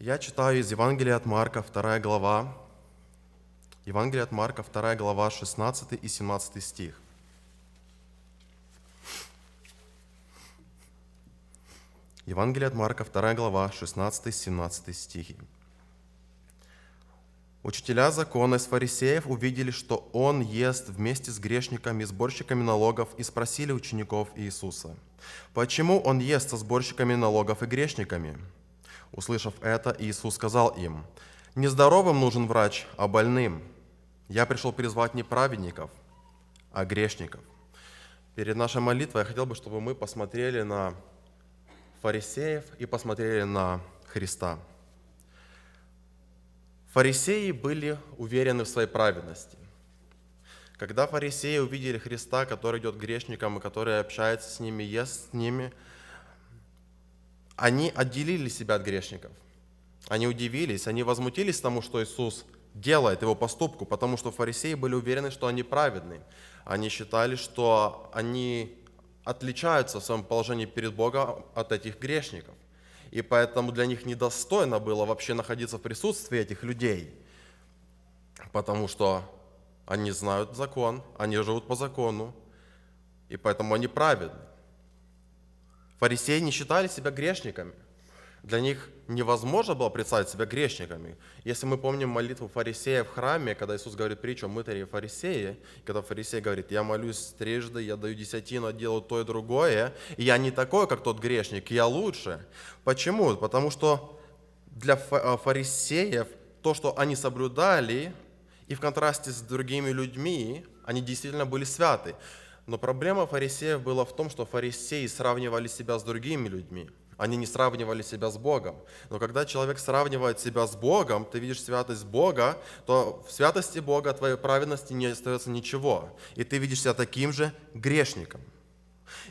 Я читаю из Евангелия от Марка, 2 глава, Евангелие от Марка, 2 глава, 16 и 17 стих. Евангелие от Марка, 2 глава, 16-17 стихи. Учителя закона из фарисеев увидели, что он ест вместе с грешниками, сборщиками налогов, и спросили учеников Иисуса, «Почему он ест со сборщиками налогов и грешниками?» Услышав это, Иисус сказал им, «Нездоровым нужен врач, а больным. Я пришел призвать не праведников, а грешников». Перед нашей молитвой я хотел бы, чтобы мы посмотрели на фарисеев и посмотрели на Христа. Фарисеи были уверены в своей праведности. Когда фарисеи увидели Христа, который идет к грешникам и который общается с ними, ест с ними – они отделили себя от грешников. Они удивились, они возмутились тому, что Иисус делает, его поступку, потому что фарисеи были уверены, что они праведны. Они считали, что они отличаются в своем положении перед Богом от этих грешников. И поэтому для них недостойно было вообще находиться в присутствии этих людей, потому что они знают закон, они живут по закону, и поэтому они праведны. Фарисеи не считали себя грешниками. Для них невозможно было представить себя грешниками. Если мы помним молитву фарисея в храме, когда Иисус говорит притчу о мытаре и фарисее, когда фарисей говорит, я молюсь трижды, я даю десятину, делаю то и другое, и я не такой, как тот грешник, я лучше. Почему? Потому что для э, фарисеев то, что они соблюдали, и в контрасте с другими людьми, они действительно были святы. Но проблема фарисеев была в том, что фарисеи сравнивали себя с другими людьми. Они не сравнивали себя с Богом. Но когда человек сравнивает себя с Богом, ты видишь святость Бога, то в святости Бога твоей праведности не остается ничего. И ты видишь себя таким же грешником.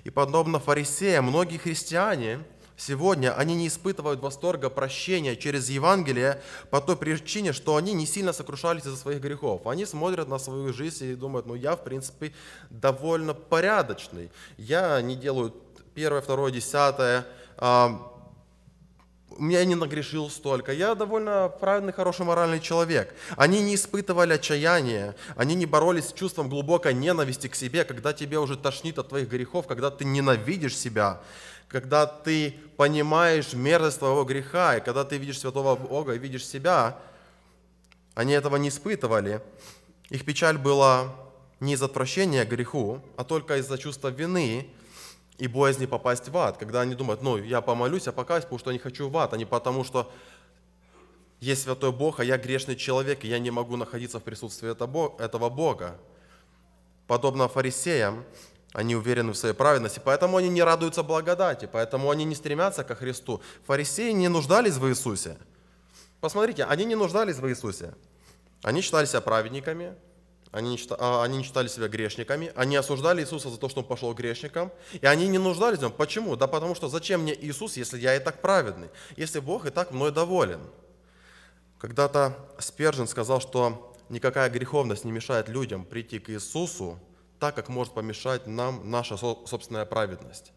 И подобно фарисеям, многие христиане – Сегодня они не испытывают восторга прощения через Евангелие по той причине, что они не сильно сокрушались из-за своих грехов. Они смотрят на свою жизнь и думают, ну я, в принципе, довольно порядочный. Я не делаю первое, второе, десятое, а, меня не нагрешил столько, я довольно правильный, хороший, моральный человек. Они не испытывали отчаяния, они не боролись с чувством глубокой ненависти к себе, когда тебе уже тошнит от твоих грехов, когда ты ненавидишь себя когда ты понимаешь мерзость твоего греха, и когда ты видишь святого Бога и видишь себя, они этого не испытывали. Их печаль была не из отвращения к греху, а только из-за чувства вины и боязни попасть в ад. Когда они думают, ну, я помолюсь, я покаюсь, потому что не хочу в ад, а не потому что есть святой Бог, а я грешный человек, и я не могу находиться в присутствии этого Бога. Подобно фарисеям, они уверены в своей праведности, поэтому они не радуются благодати, поэтому они не стремятся ко Христу. Фарисеи не нуждались в Иисусе. Посмотрите, они не нуждались в Иисусе. Они считали себя праведниками, они не, считали, а, они не считали себя грешниками, они осуждали Иисуса за то, что он пошел к грешникам, и они не нуждались в нем. Почему? Да потому что зачем мне Иисус, если я и так праведный, если Бог и так мной доволен? Когда-то Спержин сказал, что никакая греховность не мешает людям прийти к Иисусу, так, как может помешать нам наша собственная праведность.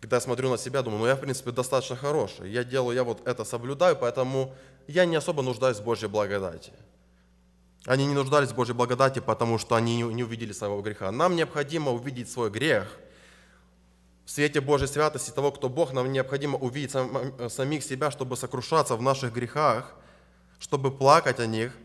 Когда я смотрю на себя, думаю, ну я, в принципе, достаточно хороший. Я делаю, я вот это соблюдаю, поэтому я не особо нуждаюсь в Божьей благодати. Они не нуждались в Божьей благодати, потому что они не увидели своего греха. Нам необходимо увидеть свой грех в свете Божьей святости того, кто Бог, нам необходимо увидеть самих себя, чтобы сокрушаться в наших грехах, чтобы плакать о них –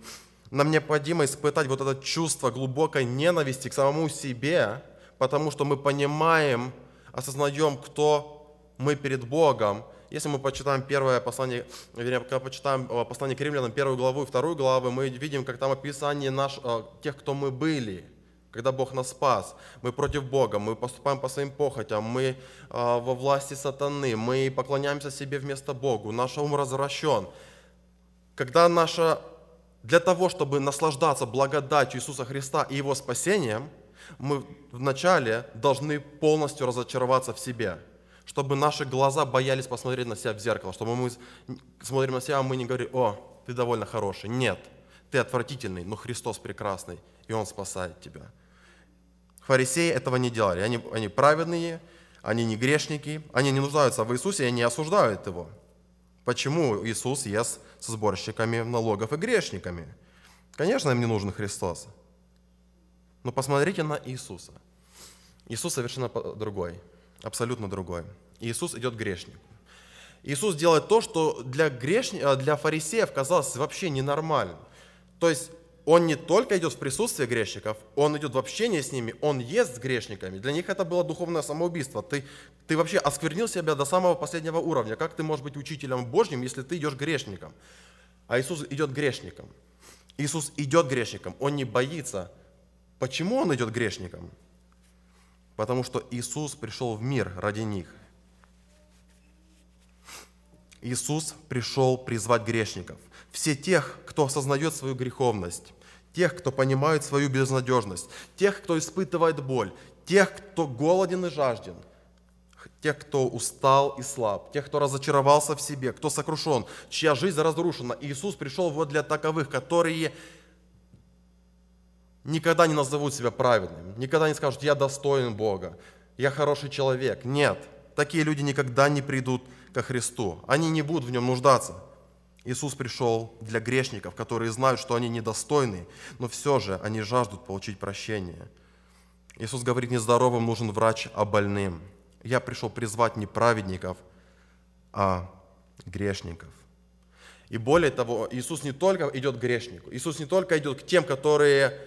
нам необходимо испытать вот это чувство глубокой ненависти к самому себе, потому что мы понимаем, осознаем, кто мы перед Богом. Если мы почитаем первое послание, вернее, когда почитаем э, послание к римлянам, первую главу и вторую главу, мы видим, как там описание наш, э, тех, кто мы были – когда Бог нас спас, мы против Бога, мы поступаем по своим похотям, мы э, во власти сатаны, мы поклоняемся себе вместо Богу, наш ум развращен. Когда наша для того, чтобы наслаждаться благодатью Иисуса Христа и Его спасением, мы вначале должны полностью разочароваться в себе, чтобы наши глаза боялись посмотреть на себя в зеркало, чтобы мы смотрим на себя, а мы не говорим, о, ты довольно хороший. Нет, ты отвратительный, но Христос прекрасный, и Он спасает тебя. Фарисеи этого не делали. Они, они праведные, они не грешники, они не нуждаются в Иисусе, и они осуждают Его. Почему Иисус ест с сборщиками налогов и грешниками. Конечно, им не нужен Христос. Но посмотрите на Иисуса. Иисус совершенно другой, абсолютно другой. Иисус идет к грешнику. Иисус делает то, что для, грешни... Э, для фарисеев казалось вообще ненормальным. То есть он не только идет в присутствие грешников, он идет в общение с ними, он ест с грешниками. Для них это было духовное самоубийство. Ты, ты вообще осквернил себя до самого последнего уровня. Как ты можешь быть учителем Божьим, если ты идешь грешником? А Иисус идет грешником. Иисус идет грешником, он не боится. Почему он идет грешником? Потому что Иисус пришел в мир ради них. Иисус пришел призвать грешников, все тех, кто осознает свою греховность, тех, кто понимает свою безнадежность, тех, кто испытывает боль, тех, кто голоден и жажден, тех, кто устал и слаб, тех, кто разочаровался в себе, кто сокрушен, чья жизнь разрушена. Иисус пришел вот для таковых, которые никогда не назовут себя праведными, никогда не скажут, я достоин Бога, я хороший человек. Нет, такие люди никогда не придут ко Христу, они не будут в нем нуждаться – Иисус пришел для грешников, которые знают, что они недостойны, но все же они жаждут получить прощение. Иисус говорит, нездоровым нужен врач, а больным. Я пришел призвать не праведников, а грешников. И более того, Иисус не только идет к грешнику, Иисус не только идет к тем, которые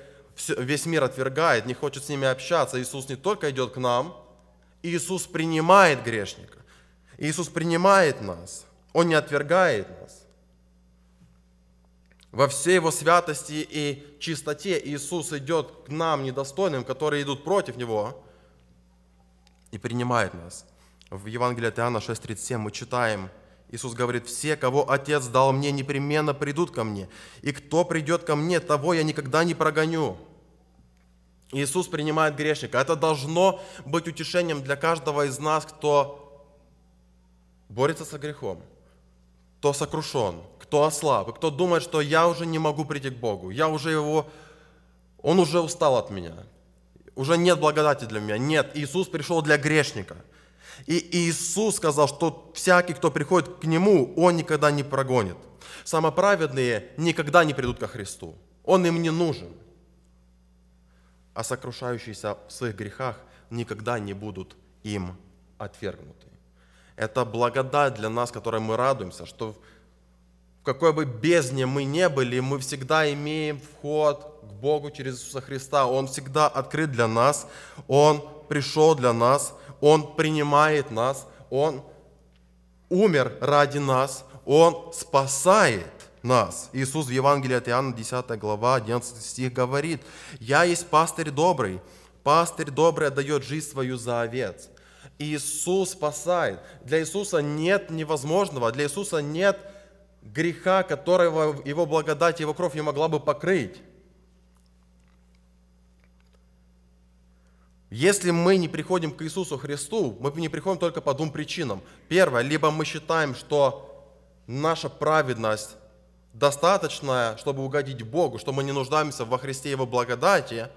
весь мир отвергает, не хочет с ними общаться. Иисус не только идет к нам, Иисус принимает грешника. Иисус принимает нас. Он не отвергает нас. Во всей его святости и чистоте Иисус идет к нам, недостойным, которые идут против него, и принимает нас. В Евангелии от Иоанна 6.37 мы читаем, Иисус говорит, «Все, кого Отец дал мне, непременно придут ко мне, и кто придет ко мне, того я никогда не прогоню». Иисус принимает грешника. Это должно быть утешением для каждого из нас, кто борется со грехом, кто сокрушен – кто ослаб, и кто думает, что я уже не могу прийти к Богу, я уже его, он уже устал от меня, уже нет благодати для меня. Нет, Иисус пришел для грешника. И Иисус сказал, что всякий, кто приходит к Нему, он никогда не прогонит. Самоправедные никогда не придут ко Христу. Он им не нужен. А сокрушающиеся в своих грехах никогда не будут им отвергнуты. Это благодать для нас, которой мы радуемся, что какой бы бездне мы не были, мы всегда имеем вход к Богу через Иисуса Христа. Он всегда открыт для нас, Он пришел для нас, Он принимает нас, Он умер ради нас, Он спасает нас. Иисус в Евангелии от Иоанна, 10 глава, 11 стих говорит, «Я есть пастырь добрый, пастырь добрый отдает жизнь свою за овец». Иисус спасает. Для Иисуса нет невозможного, для Иисуса нет невозможного греха, которого его благодать, его кровь не могла бы покрыть. Если мы не приходим к Иисусу Христу, мы не приходим только по двум причинам. Первое, либо мы считаем, что наша праведность достаточная, чтобы угодить Богу, что мы не нуждаемся во Христе Его благодати,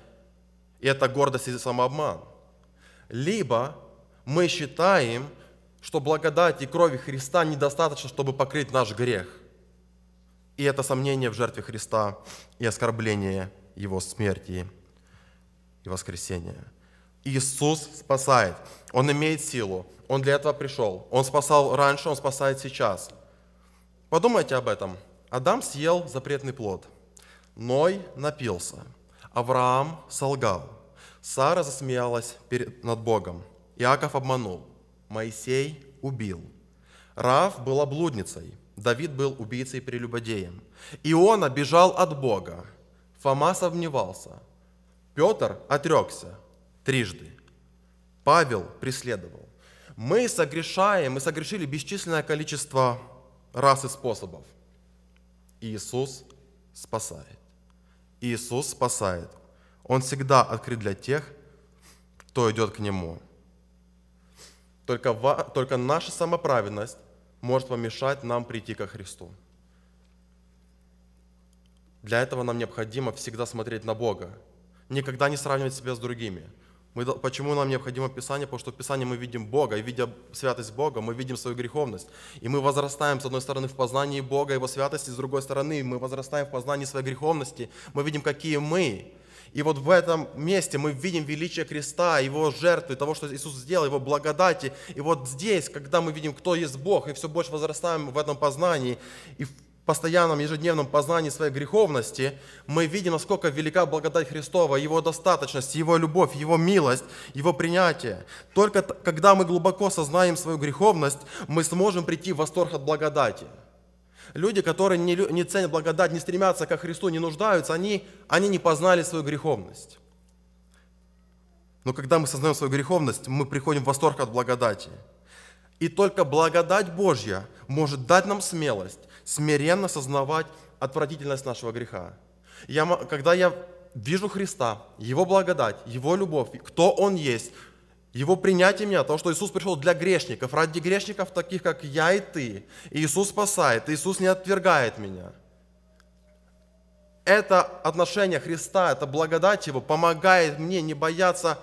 и это гордость и самообман. Либо мы считаем, что благодати крови Христа недостаточно, чтобы покрыть наш грех. И это сомнение в жертве Христа и оскорбление Его смерти и воскресения. Иисус спасает. Он имеет силу. Он для этого пришел. Он спасал раньше, Он спасает сейчас. Подумайте об этом. Адам съел запретный плод. Ной напился. Авраам солгал. Сара засмеялась перед, над Богом. Иаков обманул. Моисей убил. Рав была блудницей, Давид был убийцей-прелюбодеем. Иона бежал от Бога, Фома сомневался, Петр отрекся трижды, Павел преследовал. Мы согрешаем, мы согрешили бесчисленное количество раз и способов. Иисус спасает. Иисус спасает. Он всегда открыт для тех, кто идет к Нему. Только, ва, только наша самоправедность может помешать нам прийти ко Христу. Для этого нам необходимо всегда смотреть на Бога, никогда не сравнивать себя с другими. Мы, почему нам необходимо Писание? Потому что в Писании мы видим Бога, и видя святость Бога, мы видим свою греховность. И мы возрастаем, с одной стороны, в познании Бога, Его святости, с другой стороны, мы возрастаем в познании своей греховности. Мы видим, какие мы, и вот в этом месте мы видим величие креста, его жертвы, того, что Иисус сделал, его благодати. И вот здесь, когда мы видим, кто есть Бог, и все больше возрастаем в этом познании, и в постоянном ежедневном познании своей греховности, мы видим, насколько велика благодать Христова, Его достаточность, Его любовь, Его милость, Его принятие. Только когда мы глубоко сознаем свою греховность, мы сможем прийти в восторг от благодати – Люди, которые не, не ценят благодать, не стремятся ко Христу, не нуждаются, они, они не познали свою греховность. Но когда мы сознаем свою греховность, мы приходим в восторг от благодати. И только благодать Божья может дать нам смелость смиренно сознавать отвратительность нашего греха. Я, когда я вижу Христа, Его благодать, Его любовь, кто Он есть – его принятие меня, то, что Иисус пришел для грешников, ради грешников, таких как я и ты. И Иисус спасает, и Иисус не отвергает меня. Это отношение Христа, это благодать Его помогает мне не бояться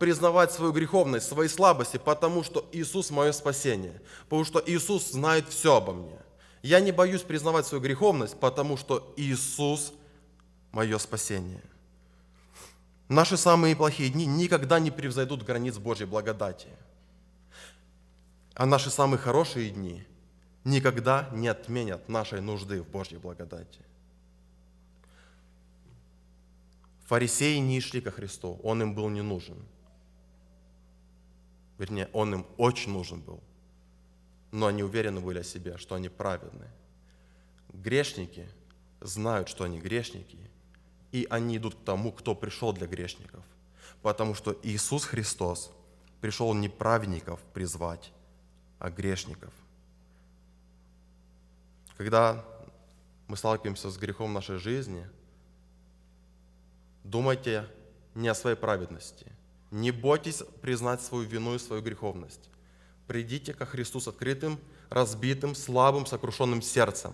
признавать свою греховность, свои слабости, потому что Иисус мое спасение, потому что Иисус знает все обо мне. Я не боюсь признавать свою греховность, потому что Иисус мое спасение. Наши самые плохие дни никогда не превзойдут границ Божьей благодати. А наши самые хорошие дни никогда не отменят нашей нужды в Божьей благодати. Фарисеи не шли ко Христу, Он им был не нужен. Вернее, Он им очень нужен был. Но они уверены были о себе, что они праведны. Грешники знают, что они грешники – и они идут к тому, кто пришел для грешников. Потому что Иисус Христос пришел не праведников призвать, а грешников. Когда мы сталкиваемся с грехом нашей жизни, думайте не о своей праведности. Не бойтесь признать свою вину и свою греховность. Придите ко Христу с открытым, разбитым, слабым, сокрушенным сердцем,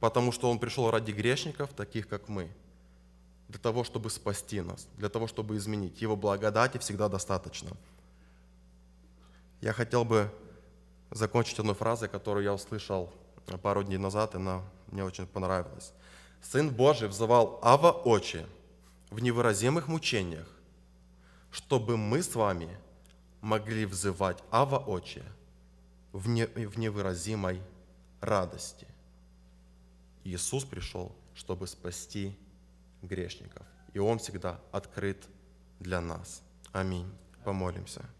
потому что Он пришел ради грешников, таких как мы – для того, чтобы спасти нас, для того, чтобы изменить. Его благодати всегда достаточно. Я хотел бы закончить одной фразой, которую я услышал пару дней назад, и она мне очень понравилась. «Сын Божий взывал Ава Очи в невыразимых мучениях, чтобы мы с вами могли взывать Ава Очи в, не, в невыразимой радости». Иисус пришел, чтобы спасти грешников. И Он всегда открыт для нас. Аминь. Помолимся.